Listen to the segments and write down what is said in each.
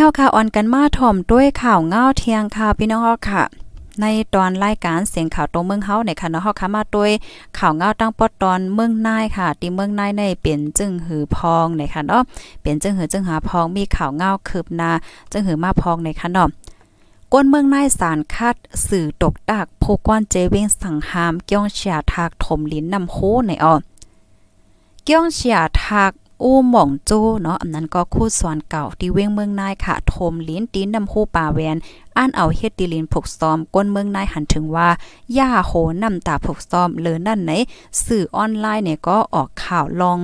เฮาค่ะอ่อนกันมาถ่อมด้วยข่าวเงาเทียงค่ะพี่น้องค่ะ ในตอนรายการเสียงข่าวตรงเมืองเฮาในค่ะเนาะเฮาค่ะมาด้วยข่าวเงาตั้งปอดตอนเมืองนายค่ะที่เมืองนายในเปลี่ยนจึงหือพองในค่ะเนาะเปลี่ยนจึงหือจึงหาพองมีข่าวเงาคืบหน้าจึงหือมาพองในค่ะเนาะก้นเมืองนายสารคัด สื่อตกดากโพกวนเจเวงสังหามเกี้ยงเฉียทากถมลิ้นนำโคในออเกี้ยงเฉียทากอู้หม่องโจ้เนาะอันนั้นก็คู่สอนเก่าที่เว้งเมืองนายค่ะ โทมลิ้นตีนนำคู่ป่าแวนอ่านเอาเฮ็ดตีลินผกซ้อมก้นเมืองนายหันถึงว่า ย่าโหนำตาผกซ้อมเลือนั่นไหนสื่อออนไลน์เนี่ยก็ออกข่าวลอง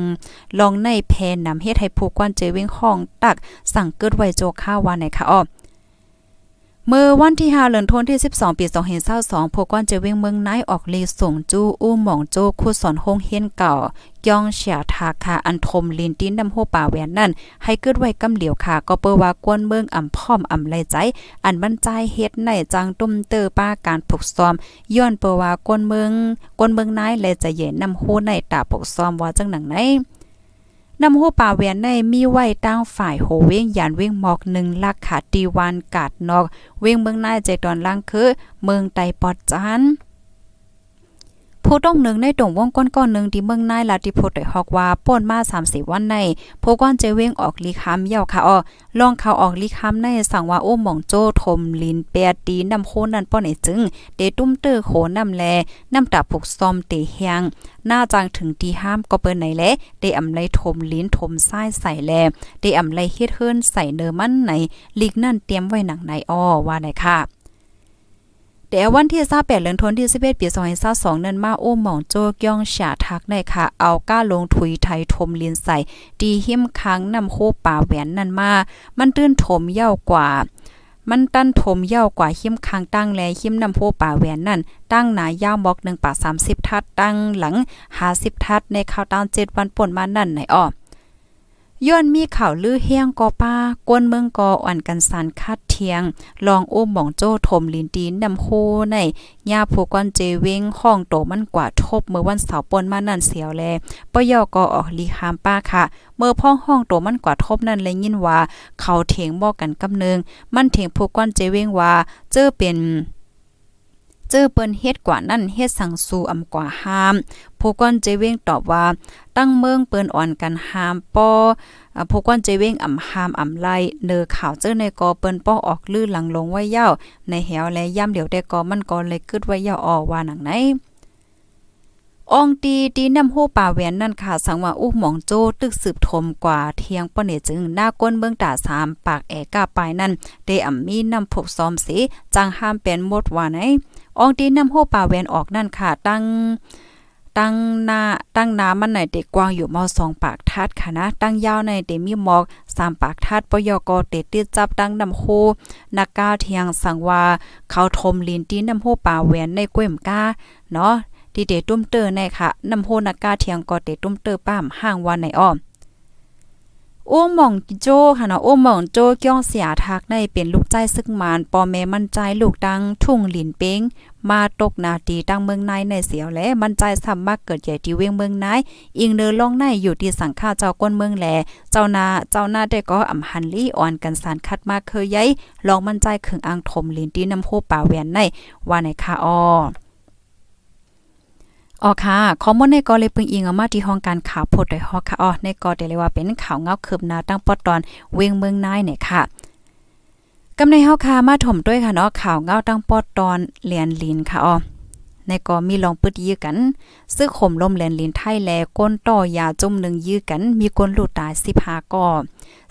ลองในเพนนำเฮ็ดให้ผู้กวนเจวิ้งห้องตักสั่งเกิดไว้โจข้าวว่าไหนค่ะอ้อเมื่อวันที่5เดือนธันวาคม12 ปี2 5 2 2พวกก้อนจะวิ่งเมืองไนออกลีส่งจู้อู้หม่องโจ้คู่สอนโฮงเฮียนเก่า ย่องเฉียทาคาอันทมลินติ้นดำโฮป่าแหวนนั่น ให้เกิดไว้กำเหลียวค่ะ ก็เปิว่ากวนเมืองอ่ำพ่อมอ่ำไรใจ อันบรรจัยเฮ็ดในจังตุ้มเตอป้าการปกซ้อมย้อนเปิว่ากวนเมืองกวนเมืองไนและจะเย็นนำโฮในตาปกซ้อมว่าจังหนังไหนน้ำหูป่าแหวนในมีไว้ตั้งฝ่ายโหเว้งยานเว้งหมอกหนึ่งลักขาตีวันกาดนอก เว้งเมืองหน้าใจตอนล่างคือ เมืองไตปอดจันผู้ต้องหนึ่งในต่งวงก้อนๆหนึ่งที่เมืองนายลาติโพดยฮอกว่าป่นมา30วันในผู้ก้อนเจเวงออกลีคำเยาวค่ะอ้อลองขาออกลีคำในสังว่าโอ้หม่องโจทมลินเปียตีนำโคนั่นป้อนไอจึงเตตุ้มเตอโคนำแลนำตบผูกซอมเตเฮียงหน้าจังถึงที่ห้ามก็เปิ้นไหนแลเตอำไลทมลิ้นทมซ้ายใส่แลเตอำไลเฮ็ดเฮือนใส่เนอมันไหนลีกนั่นเตรียมไว้หนังหนอ้อว่าไหนค่ะแต่วันที่28เดือนธันวาคมปี2022นั้นมาโอ้หม่องโจกย่องฉาทักได้ค่ะ เอาก้าลงถุยไทยทมเลียนใส่ตีหิ้มค้างนำโคป่าแหวนนั้นมา มันตื้นถมเย่ากว่า มันตั้นถมเย่ากว่าหิมคางตั้งแลหิมน้ำโคป่าแหวนนั่นตั้งหนายาวมอกหนึ่งป่าสามสิบทัดตั้งหลังหาสิบทัดในข้าวตานเจ็ดวันป่นมานั่นไหนอ้อย้อนมีข่าวลือเฮียงกอป้ากวนเมืองกออ่อนกันสารคาดเทียง ลองอุ้มหม่องโจ้ถมลินตีนนำโคในยาผู้ก้อนเจเวงห้องโตมันกว่าทบเมื่อวันเสาร์ปนมานั่นเสียวแลปยอกอออกลีคามป้าค่ะเมื่อพ่องห้องโตมันกว่าทบนั่นเลยยินว่า เขาเถียงบอกกันกำเนิงมันเถียงผู้ก้อนเจเวงว่าเจอเป็นจอเปิ้นเฮ็ดกว่านั่นเฮ็ดสังสูอำกว่าห้ามผู้ก้อนเจเว้งตอบว่า ตั้งเมืองเปิ้นอ่อนกันห้ามป้อผู้ก้อนเจเว้งอำห้ามอำไล่เนอข่าวเจ้อในกอเปิ้นป้อออกลื้อหลังลงไว้ยาวในแหวและย่ำเดี๋ยวแต่กอมันก็เลยกึดไว้ยาวออว่าหนังไหนองตีตีน้ำโหป่าแหวนนั่นค่ะสังว่าอุ้หมองโจ้ตึกสืบทมกว่าเทียงป้เนจึงหน้าก้นเบื้องตาสามปากแอกาปายนั่น เดอ่ำมีน้ำผบซ้อมสีจังห้ามเป็นมดว่าไหนองตีน้ำโหป่าแวนออกนั่นค่ะตั้ง ตั้งหน้าตั้งน้ำมันไหนเด็กกว้างอยู่มอสองปากทัดค่ะนะตั้งยาวในเดมีหมอกสามปากทัดปยกเตติดจับตั้งน้ำโหนักกาเทียงสังวาเขาทมลินตีน้ำโหป่าแวนในกล้วยมกาเนาะที่เดตุ้มเตอรในค่ะ น้ำโหนักกาเทียงก็เตตุ้มเตอร์ป้ามห้างวันในอ้อโอ้หม่องโจค่ะเนาะโอ้หม่องโจเกี่ยงเสียทักในเป็นลูกใจซึกมานปอแม่มั่นใจลูกดัง ทุ่งหลินเป้งมาตกนาตีตั้งเมืองในในเสียวและมั่นใจซ้ามากเกิดใหญ่ที่เวียงเมืองในอิงเนอลองในอยู่ที่สังฆาเจ้าก้นเมืองแหลเจ้านาเจ้านาได้ก็อำหันลี่อ่อนกันสารคัดมาเคยยัยลองมั่นใจขึงอังถมหลินที่นำโคป่าแหวนในว่าในคาอออ๋อค่ะข้อมูลในกอเลยป่งอิงเอามาที่ห้องการข่าวโพดโดยฮอกค่ะอ๋อในกอเดเลยว่าเป็นข่าวเงาคืบหน้าตั้งปอตอนเวงเมืองนายเนี่ยค่ะกาในเฮาค่ะมาถมด้วยค่ะเนาะข่าวเงาตั้งปอตอนเหรียนลินค่ะอ๋อในกอมีลองปึดยื้อกันซื้อข่มลมแลนลินไทยแลก้นต่อยาจุ่มหนึ่งยื้อกันมีคนหลุดตายสิพาก่อ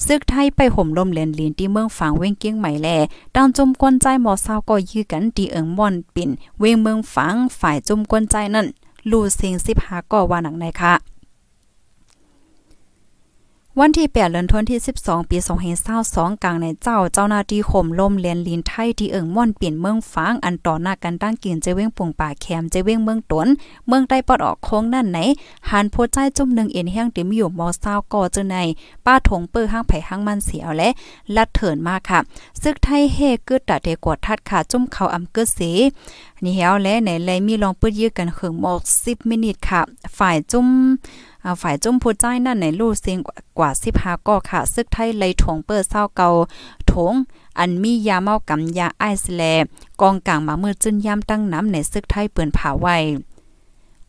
ซึกไทยไปห่มลมแลนลินที่เมืองฝางเว้งเกียงใหม่แลตามจุ่มก้นใจหมอเศร้าก็ยื้อกันที่เอิงม่อนปิ่นเว้งเมืองฝางฝ่ายจุ่มก้นใจนั่นลูซิงสิบหาก่อวาหนังในค่ะวันที่8เดือนธันวาคม12 ปี2022กลางในเจ้าเจ้าหน้าที่ข่มลมเลียนลินไทยที่เอิงม่อนเปลี่ยนเมืองฟางอันต่อหน้ากันตั้งกินเจเว้งปุ่งป่าแคมเจเว้งเมืองตนเมืองใต้ปอดออกโค้งนั่นไหนหันโพใจจุ่มหนึ่งเอ็นแห้งติมอยู่มอซาวก่อเจอใน ป้าถงเปื้อห้างไผ่ห้างมันเสียวและลัดเถินมากค่ะ ซึกไทยเฮกึดตะเทกวดทัดขาจุ่มเขาอำกึดสีนี่เฮาและไหนเลยมีลองปื้ดยื้อกันเขิงหมด10มินิทค่ะ ฝ่ายจุ่มฝ่ายจุ้มผู้ใจนั่นในลู่เสียงกว่า15ก่อค่ะซึกไทยเลยถงเปิ้อเศร้าเกา ถงอันมียาเมากำยาไอซ์แลกองกลางมามือจึ้นยามตั้งน้ำในซึกไทยเปืนผ่าไว้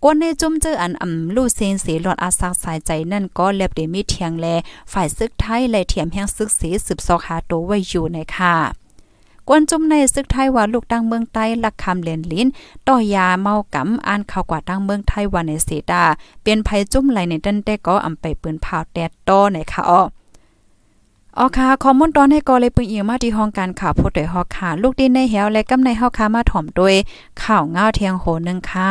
ก้นในจุ้มเจออันอ่ำลู่เซนเสียหลอดอาซักสายใจนั่นก็แลบเดมีเทียงแล ฝ่ายซึกไทยและเทียมแห่งซึกเสีสืบซอกหาตัวไว้อยู่ในค่ะกวนจุ่มในซึกไทยว่าลูกตังเมืองไต้ลักคำเลียนลิ้น ต่อยาเมากำอ่านข่าวกว่าดังเมืองไทยวัาในเสดาเปลี่ยนภัยจุ่มไหลในดันแต่ก็อำไปปืนเผาแดดโตในค่ะอ้อออค่ะคอมมอนตอนให้กอเลยปึงอียมาที่ห้องการข่าวผู้ด้วยฮอกค่ะลูกดินในเหวและกำในเฮาค่ะมาถ่อมด้วยข่าวเงาเทียงโหนึงค่ะ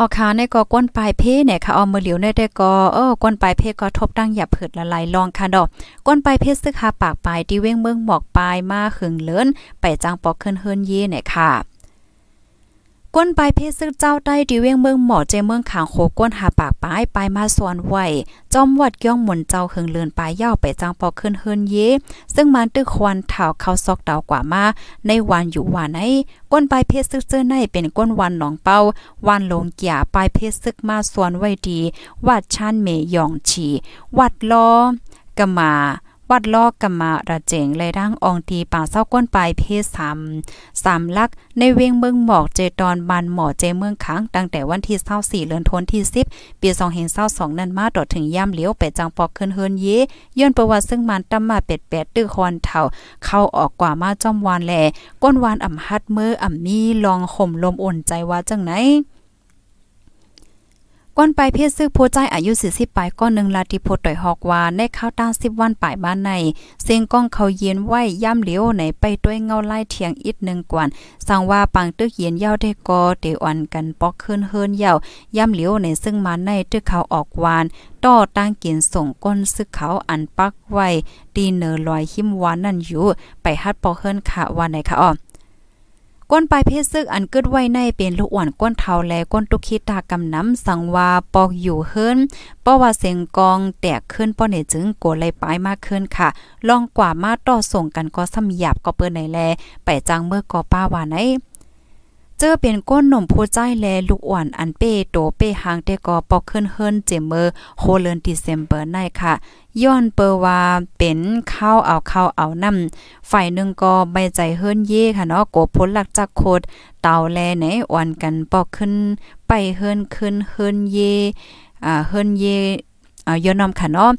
ออคาในกอก้นปลายเพเนี่ยค่ะออมือเหลียวในได้กอเออก้นปลายเพก็ทบตั้งหยับเผิดละลายลองค่ะดอกก้นปลายเพซึกหาปากปลายที่เว้งเมืองหมอกปลายมาหึงเลินไปจังปอกขึ้นเฮินเย่เนี่ยค่ะก้นปลายเพศซึกเจ้าใต้ดีเวียงเมืองหมอเจเมืองขางโคก้นหาปากปลายปลายมาสวนไหวจอมวัดย่องหมุนเจ้าเฮิงเลือนปลายย่อไปจังปอขึ้นเฮินเยซึ่งมันตึกควันเถาเข้าซอกเตากว่ามาในวันอยู่วานหนก้นปลายเพศซึกเจอในเป็นก้นวันหนองเป้าวันลงเกียปลายเพศซึกมาสวนไหวดีวัดชันเมยองฉีวัดล้อกะมาวัดลอกกรรมาระเจงเลยร่างอองตีป่าเศร้าก้นปลายเพศสามสามลักในเวียงเมืองหมอกเจตอนบานหมอเจเมืองค้างตั้งแต่วันที่เศร้าสี่เดือนธันที่สิบปีสองเห็นเศร้าสองนั้นมาตอดถึงย่ำเลี้ยวไปจังปอกขึ้นเฮินเย่ย้อนประวัติซึ่งมันตั้มมาเป็ดแปดตื้อคอนเถาเข้าออกกว่ามาจอมวานแลก้นวานอ่ำฮัดมืออ่ำมีลองข่มลมอ่นใจว่าจังไหนก้อนไปเพียซื้อผู้ใจอายุ40ปลายก้อนหนึ่งลาติโพต่อยหอกวานในข้าวตา้ง10วันปลายบ้านในเสียงก้องเขาเย็นไหวย่ำเหลียวไหนไปด้วยเงาไล่เทียงอีกหนึ่งกวนสั่งว่าปังตึกเย็นเย้าเท้กอเตอ่อนกันปอกขึ้นเฮินเย้าย่ำเหลียวหนซึ่งมาในตึกเขาออกวานต่อตั้งกินส่งก้นซึกเขาอันปักไว้ตีเนอลอยหิมวานนั่นอยู่ ไปฮัดปอกเฮินขะวันไหนคะอ้อก้นปลายเพศซึกอันเกิดไว้ในเป็นลูกอ่อนก้นเทาและก้นตุกคิตากำน้ำสังวาปอกอยู่เฮิรนเพราะว่าเสียงกองแตกขึ้นป้อเนี่ยจึงโกไลปลายมากขึ้นค่ะ ลองกว่ามาต่อส่งกันก็ซ้ำหยาบก็เปิ้นไหนแล ไปจังเมื่อก่อป้าว่าไหนเจอเป็นก้นหนุ่มผู้ใจแลลูกอ่อนอันเป้โตเป้หางแต่กอปอกขึ้นเฮิรนเจมเมอร์โฮเลนดิเซมเบอร์ในค่ะย้อนเปอร์ว่าเป็นข้าวเอาข้าวเอานำฝ่ายหนึ่งก็ใบใจเฮิรนเย่ค่ะเนาะโกพ้นหลักจากโคดเต่าแลไหนอ่อนกันปอกขึ้นไปเฮิรนขึ้นเฮินเย่อ่าเฮิรนเย่อ่าย้อนนำค่ะเนาะ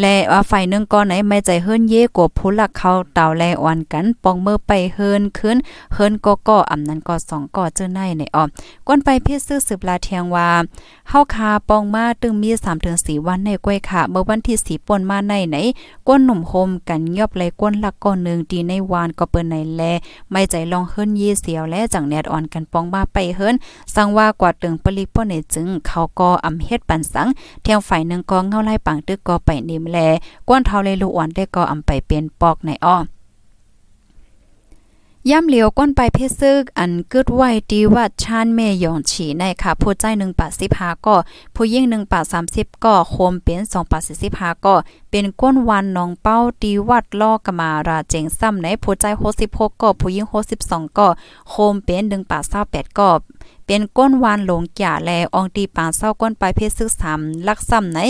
และว่าฝ่ายนึงก็ไหนไม่ใจเฮิรนเย่กว่าผู้หลักเขาเต่าแลอ่อนกันปองเมื่อไปเฮิรนขึ้น เฮิรนก็ก็อำนั้นก็สองก่อเจอในในออมก้นไปเพียซื้อสืบลาเทียงว่าเฮาคาปองมาตึงมี3ถึง4วันในก้วยค่ะเมื่อวันที่4ป่นมาในไหนก้นหนุ่มโฮมกันยอบเลยก้นหลักก้อนนึงดีในวานก็เปิ้นในแล ไม่ใจลองเฮิรนเย่เสียวและจังแนดอ่อนกันปองมาไปเฮิรนสังว่ากว่าตึงปลิกป้นในจึงเขาก็อำเฮ็ดปันสังเทียงฝ่ายนึงก็เงาไล่ปังตึกก็ไปในมแลกวนเทาเลยลูอ่อนได้ก็อำไปเป็นปอกในอ้อย่ำเหลียวก้นไปเพชซึกอันกึดไว้ีวัดชานเมยองฉีในค่ะผู้ใจหนึ่งปสิบหาก็ ผู้ยิ่งหนึ่งปสามสิบก็โคมเป็นสองปสิสิบหาก็ เป็นก้นวันน้องเป้าตีวัดล่อกมาราเจงซ้ำในผู้ใจหกสิบหกก็ผู้ยิ่งหกสิบสองก็โคมเป็นหนึ่งปาเศร้าแปดก็เป็นก้นวันหลงแก่แลอองตีปาเศร้าก้นไปเพชรซึกสามลักซ้ำไหน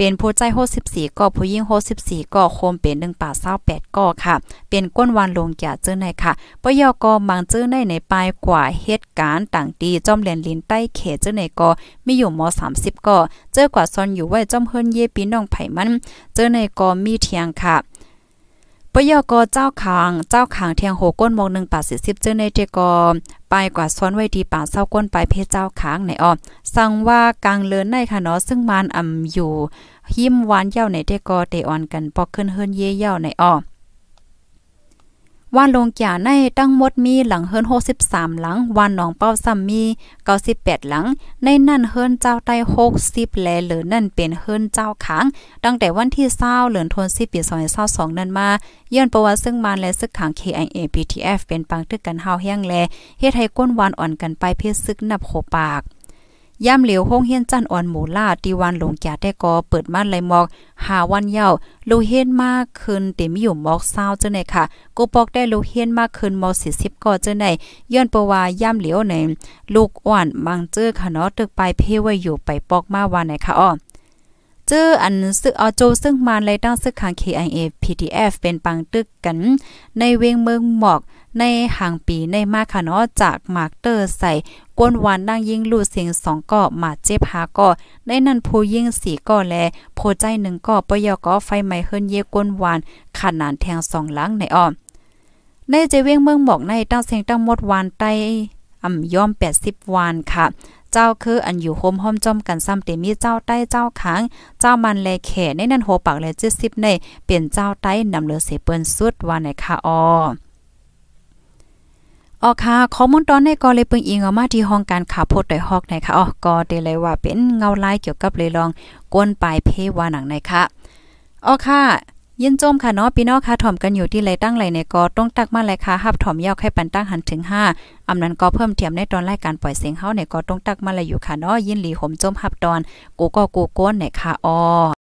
เป็นผู้ใจ64ก็ผู้หญิง64ก็โคมเป็น1ป่า28ก่อค่ะ เป็นก้นวันลงแก่เจ้อในค่ะปยกมังเจ้อในในปลายกว่าเหตุการณ์ต่างดีจอมแลนลินใต้เขเจ้อในก็มีอยู่ม30ก่อเจอกว่าซ่อนอยู่ไว้จอมเฮือนเยปีน้องไผมัน เจ้อในก็มีเทียงค่ะปยอกอเจ้าขางเจ้าขางเทียงโหก้นมองหนึ่งป่าสิบเจ้าในเจกอ ไปกว่าซ้อนไว้ดีป่าเศร้าก้นไปเพศเจ้าขางในอ้อสั่งว่ากลางเลินในค่ะเนาะซึ่งมานอำอยู่ หิมหวานเย้าในเจกอเตออนกันปอกขึ้นเฮือนเย่เย้าในอ้อว่านลงก่ในตั้งหมดมีหลังเฮิรน63 หลังว่านหนองเป้าซ้ำมี 98 หลัง ในนั่นเฮิรนเจ้าใต้ 60 แลเหลือนั่นเป็นเฮิรนเจ้าขังตั้งแต่วันที่20เหลือนทวน10ปี2022นั้นมาย้อนประวัติซึ่งมานและซึกขัง KIA p t f เป็นปังตึกกันเฮาแห้งแลเฮ็ดให้ก้นวานอ่อนกันไปเพศซึกนับโคปากย่ำเหลียวห้องเฮียนจันอ่อนหมูล่าตีวันลงแก่แต่กอเปิดม่านไหลหมอก หาวันเย้าลูเฮียนมากขึ้นเต็มอยู่หมอกเศร้าเจ้าไหนค่ะกูปอกได้ลูเฮียนมากขึ้นมอกสิสิบก่อเจ้าไหนย้อนประวาย่ำเหลียวในลูกอ่อนบางเจ้อค่ะเนาะตึกไปเพ่ไว้อยู่ไปปอกมาวันไหนค่ะอ้อเจออันซึกเอาโจซึ่งมานเลยตั้งซึกคาง KIA PDF เป็นปังตึกกัน ในเวงเมืองหมอกในห่างปีในมากค่ะเนาะจากมาร์เตอร์ใส่ ก้นวานนังยิ่งลู่เสียงสองก็มาเจ็บหาก็ได้นั่นผู้ยิ่งสีก็แล โพใจหนึ่งก็ปยอกอไฟไหม้เฮิรนเยก้นวานขนาดแทงสองล้างในอ้อมในเจเวียงเมืองบอกในตั้งเสียงตั้งหมดวานใต้อ่าย่อม 80วานค่ะ เจ้าคืออันอยู่โฮมห้อมจอมกันซ้าเตมีเจ้าใต้เจ้าขังเจ้ามันแลแขในนั้นโหปากแลเจ็ดสิบในเปลี่ยนเจ้าใต้นำเหลือเสเปิ้นสุดวานในค่ะอออ๋อค่ะข้อมูลตอนในกอเลยเปิงอิงออกมาที่ห้องการข่าวโพดดอฮอกในค่ะอ๋อกอเดเลยว่าเป็นเงาลายเกี่ยวกับเลยลองก้นปลายเพวาหนังในค่ะอ๋อค่ะ ยินจมค่ะเนาะพี่น้องค่ะถ่อมกันอยู่ที่ไรตั้งไรในกอต้องตักมาเลยค่ะหับถ่อมยอกแค่ปันตั้งหันถึง 5 อำนั้นก็เพิ่มเทียมในตอนรายการปล่อยเสียงเฮาในกอต้องตักมาเลยอยู่ค่ะเนาะยินหลีหมจมหับตอนกูก็กูก้นในค่ะออ